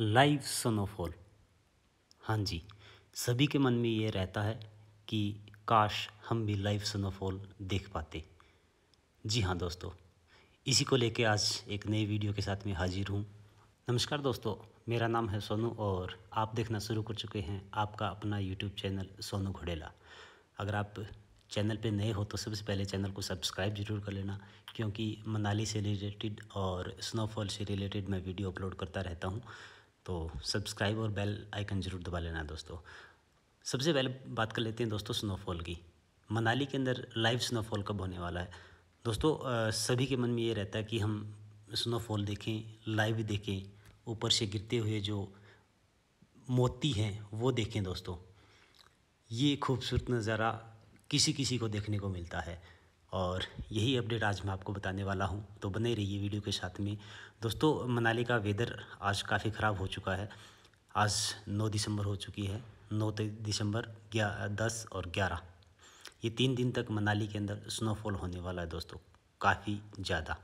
live son of all हाँ जी सभी के मन में ये रहता है कि काश हम भी लाइव सन ऑफ ऑल देख पाते जी हाँ दोस्तों इसी को लेके आज एक नए वीडियो के साथ में हाजिर हूँ नमस्कार दोस्तों मेरा नाम है सोनू और आप देखना शुरू कर चुके हैं आपका अपना यूट्यूब चैनल सोनू घोड़ेला अगर आप चैनल पे नए हो तो सबसे पहले चैनल को सब्सक्राइब जरूर कर लेना क्योंकि मनाली से रिलेटेड और स्नोफॉल से रिलेटेड मैं वीडियो अपलोड करता रहता हूँ तो सब्सक्राइब और बेल आइकन ज़रूर दबा लेना दोस्तों सबसे पहले बात कर लेते हैं दोस्तों स्नोफॉल की मनाली के अंदर लाइव स्नोफॉल कब होने वाला है दोस्तों सभी के मन में ये रहता है कि हम स्नोफॉल देखें लाइव देखें ऊपर से गिरते हुए जो मोती हैं वो देखें दोस्तों ये खूबसूरत नज़ारा किसी किसी को देखने को मिलता है और यही अपडेट आज मैं आपको बताने वाला हूँ तो बने रहिए वीडियो के साथ में दोस्तों मनाली का वेदर आज काफ़ी ख़राब हो चुका है आज 9 दिसंबर हो चुकी है 9 दिसंबर दस और ग्यारह ये तीन दिन तक मनाली के अंदर स्नोफॉल होने वाला है दोस्तों काफ़ी ज़्यादा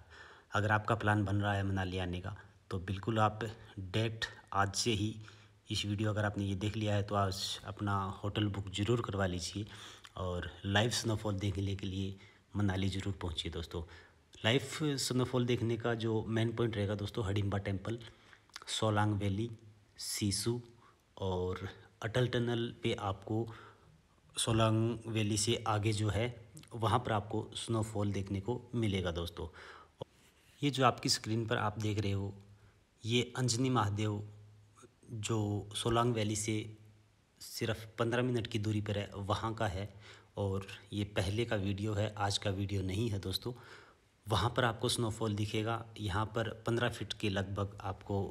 अगर आपका प्लान बन रहा है मनाली आने का तो बिल्कुल आप डेट आज से ही इस वीडियो अगर आपने ये देख लिया है तो आज अपना होटल बुक ज़रूर करवा लीजिए और लाइव स्नोफॉल देखने के लिए मनाली ज़रूर पहुँचिए दोस्तों लाइफ स्नोफॉल देखने का जो मेन पॉइंट रहेगा दोस्तों हडिम्बा टेम्पल सोलांग वैली सीसू और अटल टनल पे आपको सोलांग वैली से आगे जो है वहाँ पर आपको स्नोफॉल देखने को मिलेगा दोस्तों ये जो आपकी स्क्रीन पर आप देख रहे हो ये अंजनी महादेव जो सोलांग वैली से सिर्फ पंद्रह मिनट की दूरी पर है वहाँ का है और ये पहले का वीडियो है आज का वीडियो नहीं है दोस्तों वहाँ पर आपको स्नोफॉल दिखेगा यहाँ पर पंद्रह फिट के लगभग आपको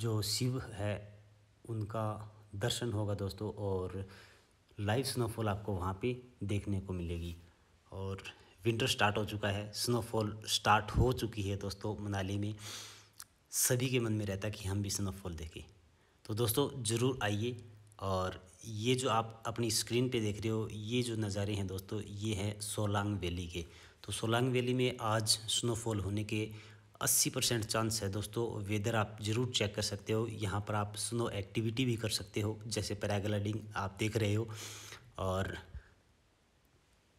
जो शिव है उनका दर्शन होगा दोस्तों और लाइव स्नोफॉल आपको वहाँ पे देखने को मिलेगी और विंटर स्टार्ट हो चुका है स्नोफॉल स्टार्ट हो चुकी है दोस्तों मनाली में सभी के मन में रहता है कि हम भी स्नोफॉल देखें तो दोस्तों ज़रूर आइए और ये जो आप अपनी स्क्रीन पे देख रहे हो ये जो नज़ारे हैं दोस्तों ये हैं सोलांग वैली के तो सोलांग वैली में आज स्नोफॉल होने के 80 परसेंट चांस है दोस्तों वेदर आप ज़रूर चेक कर सकते हो यहाँ पर आप स्नो एक्टिविटी भी कर सकते हो जैसे पैराग्लाइडिंग आप देख रहे हो और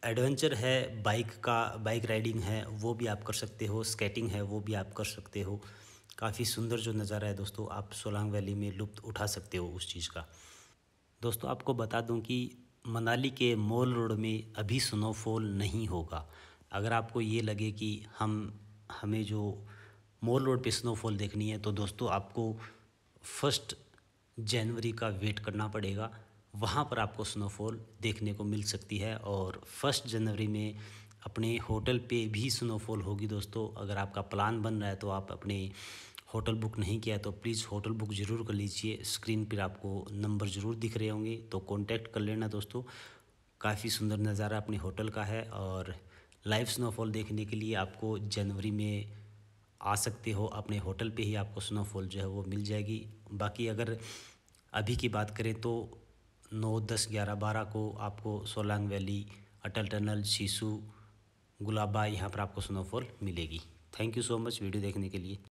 एडवेंचर है बाइक का बाइक राइडिंग है वो भी आप कर सकते हो स्केटिंग है वो भी आप कर सकते हो काफ़ी सुंदर जो नज़ारा है दोस्तों आप सोलांग वैली में लुप्त उठा सकते हो उस चीज़ का दोस्तों आपको बता दूं कि मनाली के मॉल रोड में अभी स्नोफॉल नहीं होगा अगर आपको ये लगे कि हम हमें जो मॉल रोड पे स्नोफॉल देखनी है तो दोस्तों आपको फर्स्ट जनवरी का वेट करना पड़ेगा वहाँ पर आपको स्नोफॉल देखने को मिल सकती है और फर्स्ट जनवरी में अपने होटल पे भी स्नोफॉल होगी दोस्तों अगर आपका प्लान बन रहा है तो आप अपने होटल बुक नहीं किया तो प्लीज़ होटल बुक ज़रूर कर लीजिए स्क्रीन पर आपको नंबर ज़रूर दिख रहे होंगे तो कॉन्टैक्ट कर लेना दोस्तों काफ़ी सुंदर नज़ारा अपने होटल का है और लाइव स्नोफॉल देखने के लिए आपको जनवरी में आ सकते हो अपने होटल पे ही आपको स्नोफॉल जो है वो मिल जाएगी बाकी अगर अभी की बात करें तो नौ दस ग्यारह बारह को आपको सोलांग वैली अटल टनल शीशु गुलाबा यहाँ पर आपको स्नोफॉल मिलेगी thank you so much video देखने के लिए